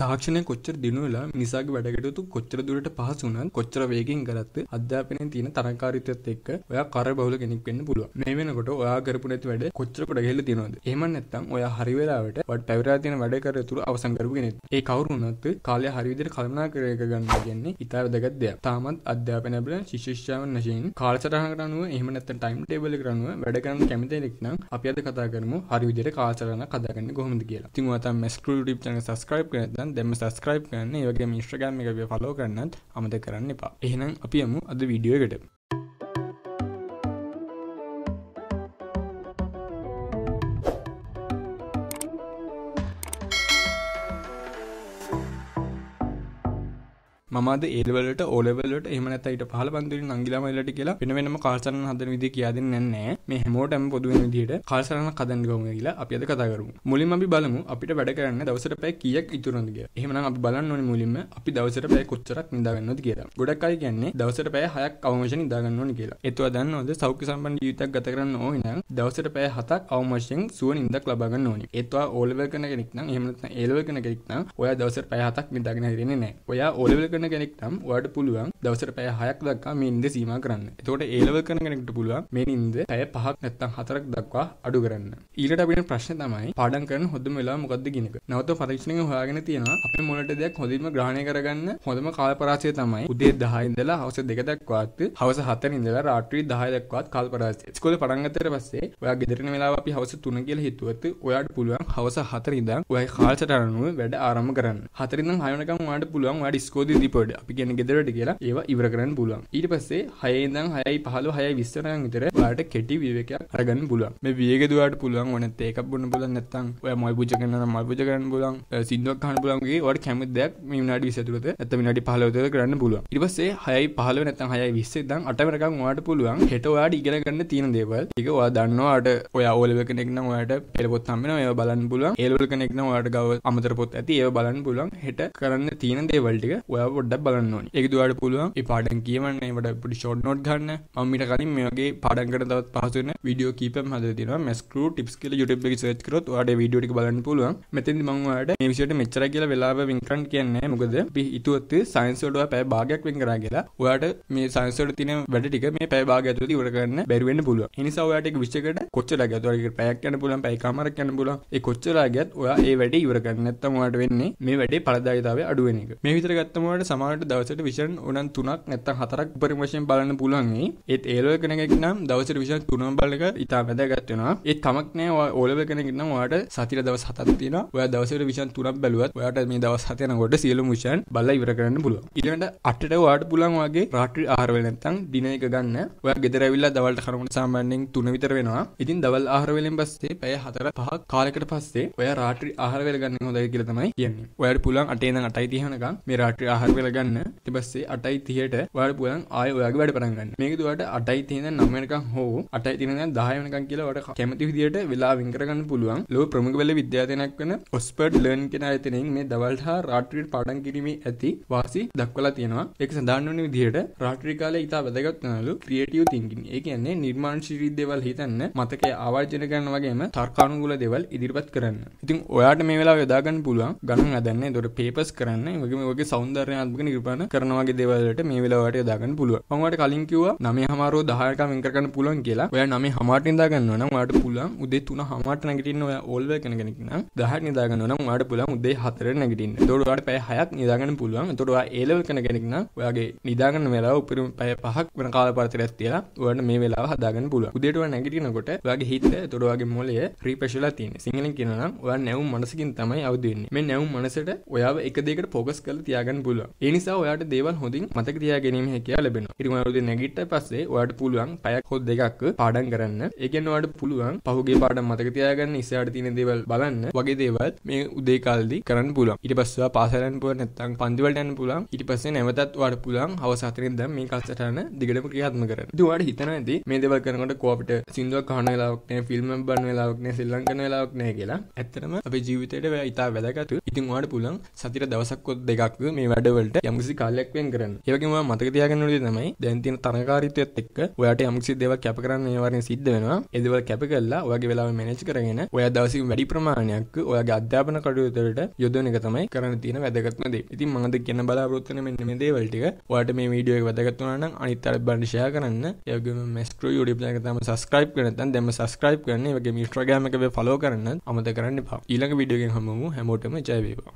තාක්ෂණය කොච්චර දිනු වෙලා මිනිසාගේ වැඩකටයුතු කොච්චර දුරට පහසු වුණත් කොච්චර වේගෙන් කරත් අධ්‍යාපනයේ තියෙන තරංකාරීත්වයත් එක්ක ඔයා කරබහුල කෙනෙක් වෙන්න පුළුවන්. මේ වෙනකොට ඔයා කරපු නැති වැඩ කොච්චර කොට ගිහලා තියෙනවද? එහෙම නැත්නම් ඔයා හරි වෙලාවට වට පැවරලා තියෙන වැඩ කරතුරු අවසන් කරපු කෙනෙක්. ඒ කවුරු වුණත් කාලය හරි විදිහට කළමනාකරණය කරගන්න කියන්නේ ඉතා වැදගත් දෙයක්. තාමත් අධ්‍යාපනය බල ශිෂ්‍ය ශිෂ්‍යාවන් වශයෙන් කාලසටහනකට අනුව එහෙම නැත්නම් ටයිම් ටේබල් එකට අනුව වැඩ කරන්න කැමති කෙනෙක් නම් අපි අද කතා කරමු හරි විදිහට කාලසටහනක් හදාගන්නේ කොහොමද කියලා. ඉතින් ඔයා තමයි මස්ක්‍රූ YouTube channel subscribe කරලා නම් දෙම සස්ක්‍රයිප් කරන්න ඒවගේ මිශ්‍රගම් එක පලෝ කරන්නත් අමත කරන්න එපා එහෙනම් අපියමු අද විඩියෝ එකට මමද ඒලවලට ඕලවලට එමනත් අයිට පහල පන්දුරින් අංගිලාමල්ලට කියලා වෙන වෙනම කාල්සරන හදන විදි කියදන්න නෑ මේ හැමෝටම පොදුවෙන් විදිට කාල්සරන කදන් ගොම කියලා අපි අද කතාකරු මුලින් අපි බලමු අපිට වැඩ කරන්න දවසට පැ කියක් ඉතුරන්ගේ එහම අප බලන්න ඕන මුලින්ම අපි දවසට පැ කොච්චරක් නිදාගන්නද කියලා ගොඩක් අයි කියන්නේ දවසට පැය හයක් අවමශ නිදාගන්න ඕන කියලා එතුව දන්නවද සෞඛ්‍ය සම්බන්ධ ජීවිතක් ගත කරන්න ඕන නම් දවසට පැය හතක් අවමශයෙන් සුව නිදක් ලබගන්න ඕනි එත්වා ඕලවල් කන කෙනෙක් නම් එහෙම නැත්නම් ඒලවල් කන කෙනෙක් නම් ඔයා දවසට පැය හතක් නිදාගෙන හිටින්නේ නෑ ඔයා ඕලවල් කරන කෙනෙක් නම් ඔයාට පුළුවන් දවසට පැය 6ක් දක්වා මේ නිින්ද සීමා කරන්න. එතකොට ඒ ලෙවල් කරන කෙනෙක්ට පුළුවන් මේ නිින්ද පැය 5ක් නැත්නම් 4ක් දක්වා අඩු කරන්න. ඊළඟට අපිට ප්‍රශ්නේ තමයි පාඩම් කරන හොඳම වෙලාව මොකද්ද කියන එක. නැවත පරීක්ෂණයක හොයාගෙන තියෙනවා අපේ මොළට දෙයක් හොඳින්ම ග්‍රහණය කරගන්න හොඳම කාලපරාසය තමයි උදේ 10 ඉඳලා හවස 2 දක්වාත් හවස 7 ඉඳලා රාත්‍රී 10 දක්වාත් කාලපරාසය. ඉස්කෝලේ පටන් ගත්තට පස්සේ ඔයා ගෙදරින වෙලාව අපි හවස 3 කියලා හිතුවත් ඔයාට පුළුවන් හවස 4 ඉඳන් ඔයාගේ කාලසටහන අනුව වැඩ ආරම්භ කරන්න. 4 ඉඳන් 6 වෙනකම් ඔයාට පුළුවන් ඔයාට ඉස්කෝලේ රිපඩ් අපි කියන ගෙදරට කියලා ඒවා ඉවර කරන්න පුළුවන් ඊට පස්සේ හයේදං හයයි පහල හය විස්තරන් විතර වාට කෙටි විවකයක් අරගන්න පුළුවන් මේ වියගෙදවාට පුළුවන් ඕනත් ඒකක් බොන්න පුලන් නැත්තං ඔය මල් පුජ කරන්න මල් පුජ කරන්න පුලන් සිින්දුවක් කහන පුළන්ගේ වට කැමත් දෙයක් මේ විනාඩි විසතුරත ඇත විනාඩි පහලවතර කරන්න පුළුවන් ඊට පස්සේ හයයි පහල නැත්තං හයයි විස්සේ දං අටවරකම් වාට පුළුවන් හෙට ඔයාට ඉගෙන ගන්න තියෙන දේවල් ඒක ඔයා දන්නවාට ඔයා ඕලව කෙනෙක් නම් ඔයාට පෙළපොත් හම්බෙනවා ඒවා බලන්න පුළුවන් ඒලවල් කෙනෙක් නම් ඔයාට ගව අමතර පොත් ඇති ඒවා බලන්න පුළුවන් හෙට කරන්න තියෙන දේවල් ටික ඔයා පොඩ්ඩක් බලන්න ඕනි. ඒක දුවාට පුළුවන්. ඒ පාඩම් කියවන්න ඒවට පොඩි ෂෝට් නෝට් ගන්න. මම මීට කලින් මේ වගේ පාඩම් කරන තවත් පහසු වෙන වීඩියෝ කීපයක් හදලා තියෙනවා. මැස්ක්‍රූ ටිප්ස් කියලා YouTube එකේ සර්ච් කරොත් ඔයාලට වීඩියෝ ටික බලන්න පුළුවන්. මෙතෙන්දි මම ඔයාලට මේ විෂයට මෙච්චරයි කියලා වෙලාව වෙන් කරන්න කියන්නේ මොකද අපි හිතුවත් සයන්ස් වලට ඔයා පැය භාගයක් වෙන් කරා කියලා. ඔයාලට මේ සයන්ස් වල තියෙන වැඩ ටික මේ පැය භාගය ඇතුළත ඉවර කරන්න බැරි වෙන්න පුළුවන්. ඒ නිසා ඔයාට ඒක විෂයකට කොච්චර ගැතුවා කියලා පැයක් යන පුළුවන් පැය කමාරක් යන පුළුවන්. ඒ කොච්චර ගැත් ඔයා ඒ වැඩේ ඉවර කරන්නේ නැත්නම් ඔයාලට වෙන්නේ මේ වැඩේ පළදායතාවය අඩු වෙන එක. මේ විතර ගත්තම ඔයාලට සමහරට දවසට විෂන් උනන් තුනක් නැත්තම් හතරක් උපරිම වශයෙන් බලන්න පුළුවන් වෙයි. ඒත් ඒ ලෙවල් කෙනෙක් නම් දවසට විෂන් තුනම බලන එක ඉතා වැදගත් වෙනවා. ඒ තමක් නෑ ඕ ලෙවල් කෙනෙක් නම් ඔයාලට සතියට දවස් හතක් තියෙනවා. ඔයා දවසට විෂන් තුනක් බැලුවත් ඔයාට මේ දවස් හත යනකොට සියලුම විෂන් බලලා ඉවර කරන්න පුළුවන්. ඊළඟට අටට ඔයාට පුළුවන් වගේ රාත්‍රී ආහාර වල නැත්තම් දින එක ගන්න. ඔයා ගෙදර ඇවිල්ලා දවල්ට කනකොට සාමාන්‍යයෙන් 3 විතර වෙනවා. ඉතින් දවල් ආහාර වලින් පස්සේ පැය 4 5ක් කාලයකට පස්සේ ඔයා රාත්‍රී ආහාර වේල ගන්න හොඳයි කියලා තමයි කියන්නේ. ඔයාලට පුළුවන් 8 ඉඳන් 8:30 වෙනකම් මේ රාත්‍රී ආහාර කරගන්න තිබස්සේ අටයි තියට වාට පුලන් ආය ඔයාගේ වැඩ පටන්ගන්න මේක තුවට අටයි තියෙන නම්මනකම් හෝ අටයි තියෙන දායමනකම් කියලාට කැමති විදියට වෙලා වින් කරගන්න පුළුවන් ලෝ ප්‍රමුඛ බල විද්‍යාතනක් වන ඔස්පර්ඩ් ලර්න් කෙන අතනින් මේ දවල්ට හා රාට්‍රීට පාඩම් කිරීමේ ඇති වාසි දක්වලා තියෙනවා ඒක සඳහන් වන විදිහට රාට්‍රී කාලේ ඉතා වැදගත් වෙනලු ක්‍රියේටිව් තින්කින් ඒ කියන්නේ නිර්මාණශීලී දේවල් හිතන්න මතකයේ ආවර්ජන කරන වගේම තර්කානුකූල දේවල් ඉදිරිපත් කරන්න ඉතින් ඔයාට මේ වෙලාව යොදා ගන්න පුළුවන් ගණන් හදන්න ඒතකොට පේපර්ස් කරන්න වගේම ඔයගේ සෞන්දර්යය ක්‍රියාත්මක නිර්මාණ කරනවාගේ දේවල්වලට මේ වෙලාවට යොදාගන්න පුළුවන්. මම ඔයාලට කලින් කිව්වා 9 හමාරෝ 10ක වෙන් කරගන්න පුළුවන් කියලා. ඔයා 9 හමාරට නිදා ගන්නවා නම් ඔයාට පුළුවන් උදේ 3 හමාරට නැගිටින්න ඔයා ඕල් වෙල් කෙනෙක් නම් 10ට නිදා ගන්නවා නම් ඔයාට පුළුවන් උදේ 4ට නැගිටින්න. එතකොට ඔයාට පැය 6ක් නිදා ගන්න පුළුවන්. එතකොට ඔයා ඒ ලෙවල් කෙනෙක් නම් ඔයාගේ නිදා ගන්න වෙලාව උපරිම පැය 5ක් වෙන කාල පරතරයක් තියලා ඔයාට මේ වෙලාව හදා ගන්න පුළුවන්. උදේට ඔයා නැගිටිනකොට ඔයාගේ හිත එතකොට ඔයාගේ මොළය රිෆ්‍රෙෂ් වෙලා තියෙන්නේ. සිංහලෙන් කියනවා නම් ඔයා නැවුම් මනසකින් තමයි අවදි වෙන්නේ. මේ නැවුම් මනසට ඔයාව එක දෙයකට ફોකස් කරලා තියාගන්න පුළුවන්. ඒ නිසා ඔයාට දේවල් හොඳින් මතක තියා ගැනීම හැකියාව ලැබෙනවා. ඉතින් ඔයාලා උදේ නැගිට්ට පස්සේ ඔයාට පුළුවන් පැයක් හොත් දෙකක් පාඩම් කරන්න. ඒ කියන්නේ ඔයාට පුළුවන් පහුගිය පාඩම් මතක තියාගන්න, ඉස්සරහට තියෙන දේවල් බලන්න වගේ දේවල් මේ උදේ කාලෙදී කරන්න පුළුවන්. ඊට පස්සේ ඔයා පාසල් යන්න පුළුවන් නැත්නම් පන්ති වලට යන්න පුළුවන්. ඊට පස්සේ නැවතත් ඔයාට පුළුවන් හවස 4 ඉඳන් මේ කල්සටහන දිගටම ක්‍රියාත්මක කරන්න. ඉතින් ඔයාට හිතනවා ඇති මේ දේවල් කරනකොට කො අපිට සින්දුවක් අහන වෙලාවක් නැහැ, ෆිල්ම් එකක් බලන වෙලාවක් නැහැ, සෙල්ලම් කරන වෙලාවක් නැහැ කියලා. ඇත්තටම අපේ ජීවිතේට ඉතා වැදගත්. ඉතින් ඔයාට පුළුවන් සතියට දවසක් දෙකක් මේ වැඩ වලට යම්කිසි කාලයක්වෙන් කරන්න. ඒ වගේම ඔයා මතක තියාගන්න ඕනේ තමයි දැන් තියෙන තරගකාරීත්වයත් එක්ක ඔයාට යම්කිසි දේවල් කැප කරන්න අනිවාර්යෙන් සිද්ධ වෙනවා. ඒ දේවල් කැප කරලා ඔයාගේ වෙලාව මැනේජ් කරගෙන ඔයා දවසින් වැඩි ප්‍රමාණයක් ඔයාගේ අධ්‍යාපන කටයුතු වලට යොදවන එක තමයි කරන්න තියෙන වැදගත්ම දේ. ඉතින් මම අද කියන බලාපොරොත්තු වෙන මෙන්න මේ දේවල් ටික ඔයාලට මේ වීඩියෝ එක වැදගත් වුණා නම් අනිත් අය බලන්න ෂෙයා කරන්න. ඒ වගේම මෙස්ට්‍රෝ YouTube channel එක තමයි subscribe කරන්නේ නැත්නම් දැන්ම subscribe කරන්න. ඒ වගේම Instagram එක වෙ follow කරන්න අමතක කරන්න එපා. ඊළඟ වීඩියෝ එකෙන් හමුවමු හැමෝටම ජය වේවා.